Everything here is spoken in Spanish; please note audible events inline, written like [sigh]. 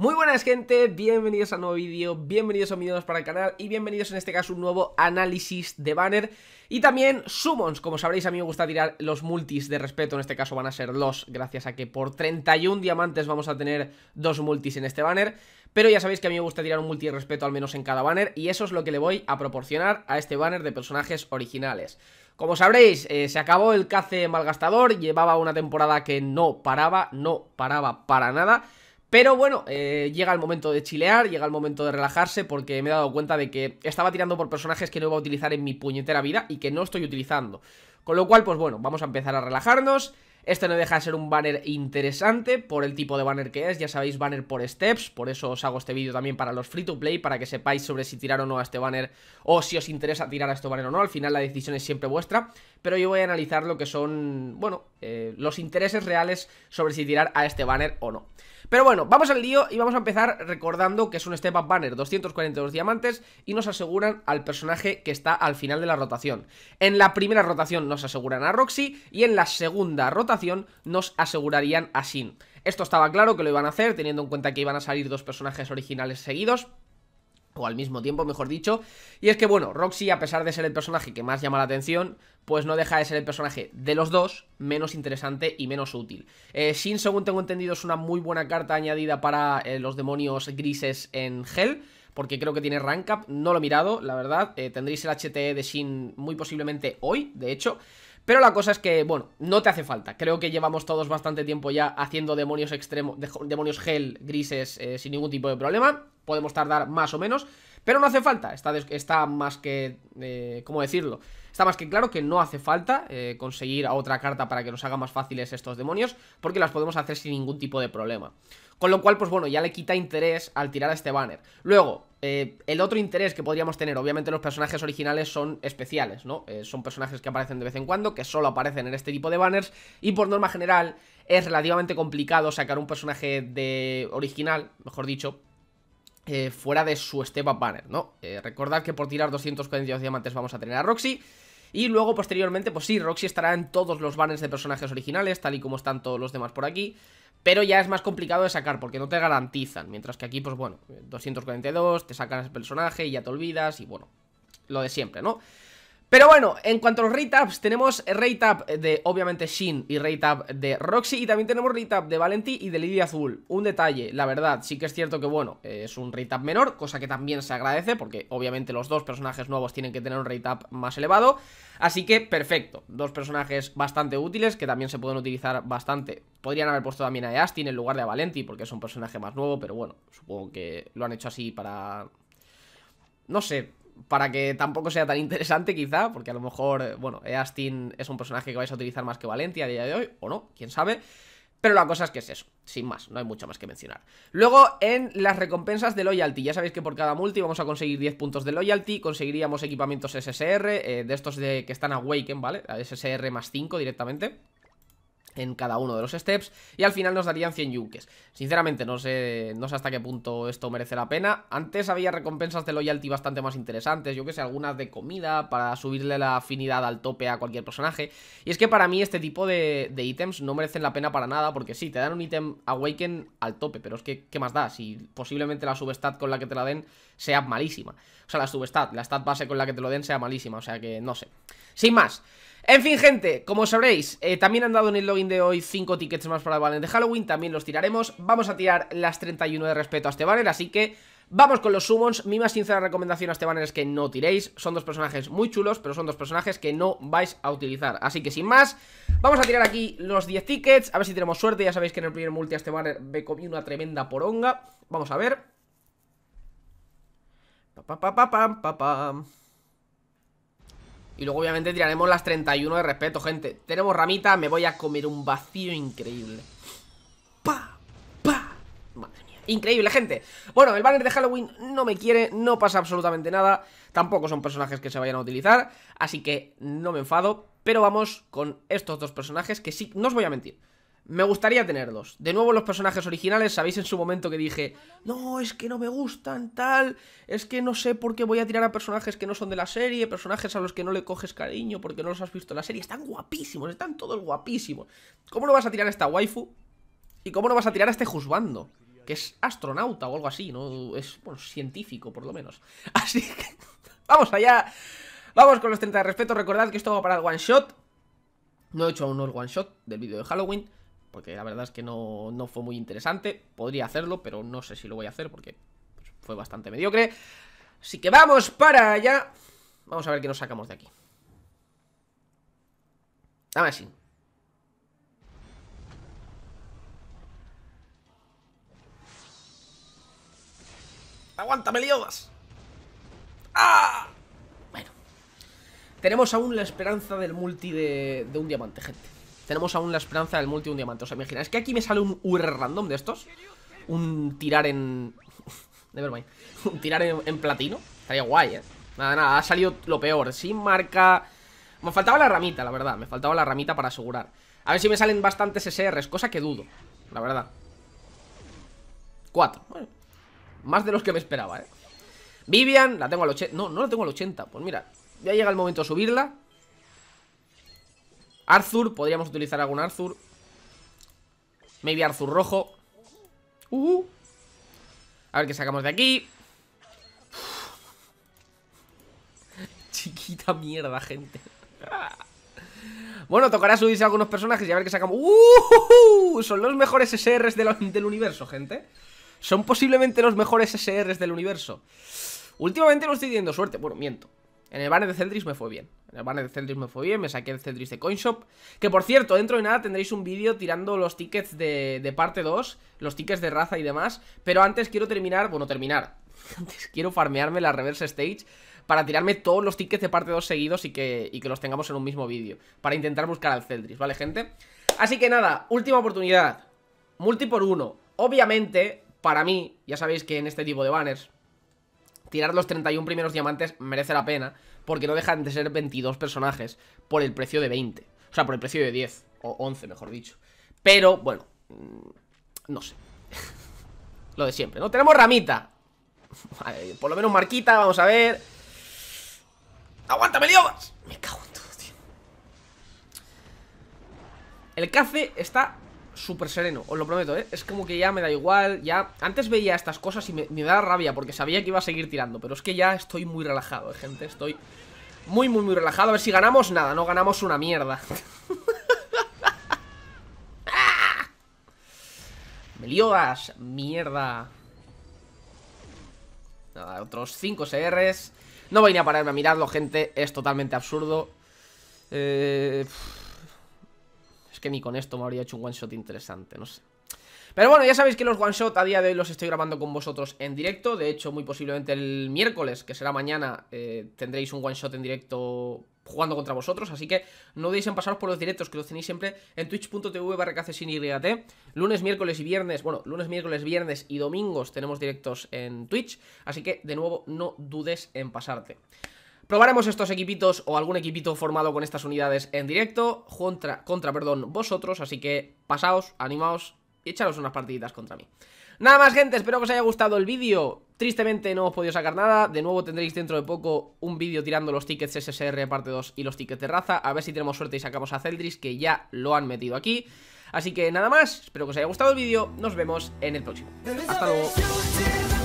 Muy buenas gente, bienvenidos a un nuevo vídeo, bienvenidos a un vídeo para el canal y bienvenidos en este caso a un nuevo análisis de banner y también summons, como sabréis a mí me gusta tirar los multis de respeto, en este caso van a ser los, gracias a que por 31 diamantes vamos a tener dos multis en este banner pero ya sabéis que a mí me gusta tirar un multi de respeto al menos en cada banner y eso es lo que le voy a proporcionar a este banner de personajes originales como sabréis, eh, se acabó el cace malgastador, llevaba una temporada que no paraba, no paraba para nada pero bueno, eh, llega el momento de chilear, llega el momento de relajarse porque me he dado cuenta de que estaba tirando por personajes que no iba a utilizar en mi puñetera vida y que no estoy utilizando. Con lo cual, pues bueno, vamos a empezar a relajarnos esto no deja de ser un banner interesante por el tipo de banner que es, ya sabéis, banner por steps, por eso os hago este vídeo también para los free to play, para que sepáis sobre si tirar o no a este banner o si os interesa tirar a este banner o no, al final la decisión es siempre vuestra, pero yo voy a analizar lo que son, bueno, eh, los intereses reales sobre si tirar a este banner o no. Pero bueno, vamos al lío y vamos a empezar recordando que es un step up banner, 242 diamantes y nos aseguran al personaje que está al final de la rotación. En la primera rotación nos aseguran a Roxy y en la segunda rotación nos asegurarían a Shin. Esto estaba claro que lo iban a hacer, teniendo en cuenta que iban a salir dos personajes originales seguidos, o al mismo tiempo, mejor dicho. Y es que, bueno, Roxy, a pesar de ser el personaje que más llama la atención, pues no deja de ser el personaje de los dos menos interesante y menos útil. sin eh, Shin, según tengo entendido, es una muy buena carta añadida para eh, los demonios grises en Hell. Porque creo que tiene rank up, no lo he mirado, la verdad. Eh, tendréis el HTE de Shin muy posiblemente hoy, de hecho. Pero la cosa es que, bueno, no te hace falta. Creo que llevamos todos bastante tiempo ya haciendo demonios extremos, demonios gel grises eh, sin ningún tipo de problema. Podemos tardar más o menos. Pero no hace falta, está, más que... Eh, ¿Cómo decirlo? Está más que claro que no hace falta eh, conseguir a otra carta para que nos hagan más fáciles estos demonios, porque las podemos hacer sin ningún tipo de problema. Con lo cual, pues bueno, ya le quita interés al tirar a este banner. Luego, eh, el otro interés que podríamos tener, obviamente los personajes originales son especiales, ¿no? son personajes que aparecen de vez en cuando, que solo aparecen en este tipo de banners, y por norma general es relativamente complicado sacar un personaje de original, mejor dicho, eh, fuera de su Step Banner, ¿no? Eh, recordad que por tirar 242 diamantes vamos a tener a Roxy. Y luego, posteriormente, pues sí, Roxy estará en todos los banners de personajes originales, tal y como están todos los demás por aquí. Pero ya es más complicado de sacar, porque no te garantizan. Mientras que aquí, pues bueno, 242, te sacan el personaje y ya te olvidas, y bueno, lo de siempre, ¿no? Pero bueno, en cuanto a los rate ups, tenemos rate up de obviamente Shin y rate up de Roxy y también tenemos rate up de Valenti y de Lidia Azul. Un detalle, la verdad, sí que es cierto que bueno, es un rate up menor, cosa que también se agradece porque obviamente los dos personajes nuevos tienen que tener un rate up más elevado. Así que perfecto, dos personajes bastante útiles que también se pueden utilizar bastante. Podrían haber puesto también a Astin en lugar de a Valenti porque es un personaje más nuevo, pero bueno, supongo que lo han hecho así para... No sé, para que tampoco sea tan interesante quizá, porque a lo mejor, bueno, Eastin es un personaje que vais a utilizar más que Valencia a día de hoy, o no, quién sabe. Pero la cosa es que es eso, sin más, no hay mucho más que mencionar. Luego, en las recompensas de Loyalty, ya sabéis que por cada multi vamos a conseguir 10 puntos de Loyalty, conseguiríamos equipamientos SSR, eh, de estos de, que están Awaken, ¿vale? SSR más 5 directamente en cada uno de los steps y al final nos darían 100 yunques. Sinceramente no sé, no sé hasta qué punto esto merece la pena. Antes había recompensas de loyalty bastante más interesantes, yo que sé, algunas de comida para subirle la afinidad al tope a cualquier personaje. Y es que para mí este tipo de, de ítems no merecen la pena para nada porque sí, te dan un ítem Awaken al tope, pero es que ¿qué más da? Si posiblemente la subestad con la que te la den sea malísima. O sea, la subestad la stat base con la que te lo den sea malísima, o sea que no sé. Sin más... En fin, gente, como sabréis, eh, también han dado en el login de hoy 5 tickets más para el banner de Halloween, también los tiraremos. Vamos a tirar las 31 de respeto a este banner, así que Vamos con los summons, mi más sincera recomendación a este banner es que no tiréis, son dos personajes muy chulos, pero son dos personajes que no vais a utilizar, así que sin más, vamos a tirar aquí los 10 tickets, a ver si tenemos suerte, ya sabéis que en el primer multi a este banner me comí una tremenda poronga, vamos a ver... Pa, pa, pa, y luego obviamente tiraremos las 31 de respeto, gente Tenemos ramita, me voy a comer un vacío increíble Pa, pa Madre mía, increíble, gente Bueno, el banner de Halloween no me quiere, no pasa absolutamente nada Tampoco son personajes que se vayan a utilizar Así que no me enfado Pero vamos con estos dos personajes que sí, no os voy a mentir me gustaría tenerlos. De nuevo los personajes originales, sabéis en su momento que dije, no, es que no me gustan tal, es que no sé por qué voy a tirar a personajes que no son de la serie, personajes a los que no le coges cariño porque no los has visto en la serie, están guapísimos, están todos guapísimos. ¿Cómo no vas a tirar a esta waifu? ¿Y cómo no vas a tirar a este juzgando? Que es astronauta o algo así, ¿no? Es, científico por lo menos. [laughs] Así que, vamos allá. Vamos con los 30 de respeto, recordad que esto va para el one shot. No he hecho aún el one shot del vídeo de Halloween. Porque la verdad es que no, fue muy interesante. Podría hacerlo, pero no sé si lo voy a hacer porque pues, fue bastante mediocre. Así que vamos para allá. Vamos a ver qué nos sacamos de aquí. Dame así. ¡Aguántame, Liodas! ¡Ah! Bueno. Tenemos aún la esperanza del multi de, de un diamante, gente tenemos aún la esperanza del multi un diamante. imagina, es que aquí me sale un UR random de estos? Un tirar en... [laughs] Nevermind. Un tirar en, platino. Estaría guay, ¿eh? Nada, nada, ha salido lo peor. Sin marca... Me faltaba la ramita, la verdad. Me faltaba la ramita para asegurar. A ver si me salen bastantes SRs, cosa que dudo, la verdad. Cuatro. más de los que me esperaba, ¿eh? Vivian, la tengo al 80. No, no la tengo al 80. Pues mira, ya llega el momento de subirla. Arthur, podríamos utilizar algún Arthur Maybe Arthur rojo A ver qué sacamos de aquí [laughs] Chiquita mierda, gente Bueno, tocará subirse a algunos personajes y a ver qué sacamos uh Son los mejores SRs del universo, gente Son posiblemente los mejores SRs del universo Últimamente no estoy teniendo suerte Bueno, miento En el banner de Celdris me fue bien el banner de Celdris me fue bien, me saqué el Celdris de Coinshop. Que por cierto, dentro de nada tendréis un vídeo tirando los tickets de, parte 2, los tickets de raza y demás. Pero antes quiero terminar, bueno, terminar. [laughs] Antes quiero farmearme la reverse stage para tirarme todos los tickets de parte 2 seguidos y que, y que los tengamos en un mismo vídeo. Para intentar buscar al Celdris, ¿vale, gente? Así que nada, última oportunidad. Multi por uno. Obviamente, para mí, ya sabéis que en este tipo de banners, tirar los 31 primeros diamantes merece la pena porque no dejan de ser 22 personajes por el precio de 20. O sea, por el precio de 10, o 11, mejor dicho. Pero, bueno, mm, no sé. [laughs] lo de siempre, ¿no? Tenemos ramita. [laughs] por lo menos marquita, vamos a ver. ¡Aguántame, Dios! Me cago en todo, tío. El café está súper sereno, os lo prometo, ¿eh? Es como que ya me da igual, ya... Antes veía estas cosas y me, da daba rabia porque sabía que iba a seguir tirando, pero es que ya estoy muy relajado, ¿eh, gente? Estoy muy, muy, muy relajado. A ver si ganamos nada, no ganamos una mierda. [laughs] ¡Me ¡Mierda! Nada, otros 5 CRs. No voy ni a pararme a mirarlo, gente. Es totalmente absurdo. Eh... Es que ni con esto me habría hecho un one shot interesante, no sé. Pero bueno, ya sabéis que los one shot a día de hoy los estoy grabando con vosotros en directo. De hecho, muy posiblemente el miércoles, que será mañana, eh, tendréis un one shot en directo jugando contra vosotros, así que no dudéis en pasaros por los directos que los tenéis siempre en twitch.tv barra lunes, miércoles y viernes, bueno, lunes, miércoles, viernes y domingos tenemos directos en Twitch, así que de nuevo no dudes en pasarte. Probaremos estos equipitos o algún equipito formado con estas unidades en directo contra, contra perdón, vosotros, así que pasaos, animaos y echaros unas partiditas contra mí. Nada más gente, espero que os haya gustado el vídeo Tristemente no hemos podido sacar nada De nuevo tendréis dentro de poco un vídeo tirando los tickets SSR parte 2 y los tickets de raza A ver si tenemos suerte y sacamos a Celdris que ya lo han metido aquí Así que nada más, espero que os haya gustado el vídeo Nos vemos en el próximo Hasta luego